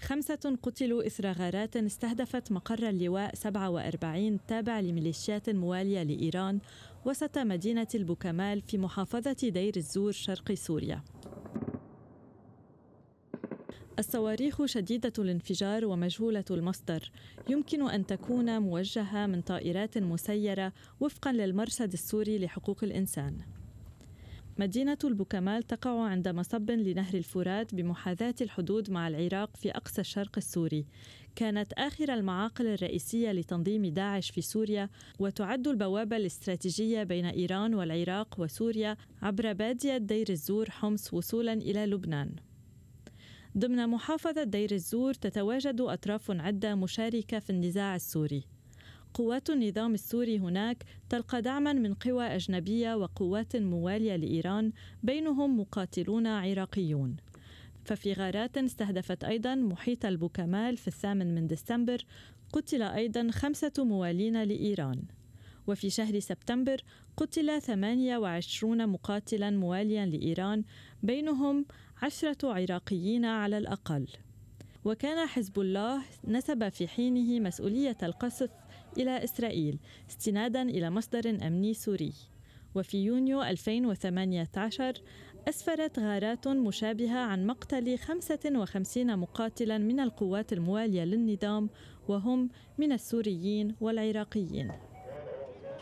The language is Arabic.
خمسة قتلوا إثر غارات استهدفت مقر اللواء 47 تابع لميليشيات موالية لإيران وسط مدينة البوكمال في محافظة دير الزور شرق سوريا الصواريخ شديدة الانفجار ومجهولة المصدر يمكن أن تكون موجهة من طائرات مسيرة وفقا للمرشد السوري لحقوق الإنسان مدينة البوكمال تقع عند مصب لنهر الفرات بمحاذاة الحدود مع العراق في أقصى الشرق السوري. كانت آخر المعاقل الرئيسية لتنظيم داعش في سوريا وتعد البوابة الاستراتيجية بين إيران والعراق وسوريا عبر بادية دير الزور حمص وصولا إلى لبنان. ضمن محافظة دير الزور تتواجد أطراف عدة مشاركة في النزاع السوري. قوات النظام السوري هناك تلقى دعما من قوى أجنبية وقوات موالية لإيران بينهم مقاتلون عراقيون ففي غارات استهدفت أيضا محيط البوكمال في الثامن من ديسمبر قتل أيضا خمسة موالين لإيران وفي شهر سبتمبر قتل 28 مقاتلا مواليا لإيران بينهم عشرة عراقيين على الأقل وكان حزب الله نسب في حينه مسؤولية القصف إلى إسرائيل استنادا إلى مصدر أمني سوري وفي يونيو 2018 أسفرت غارات مشابهة عن مقتل 55 مقاتلا من القوات الموالية للنظام وهم من السوريين والعراقيين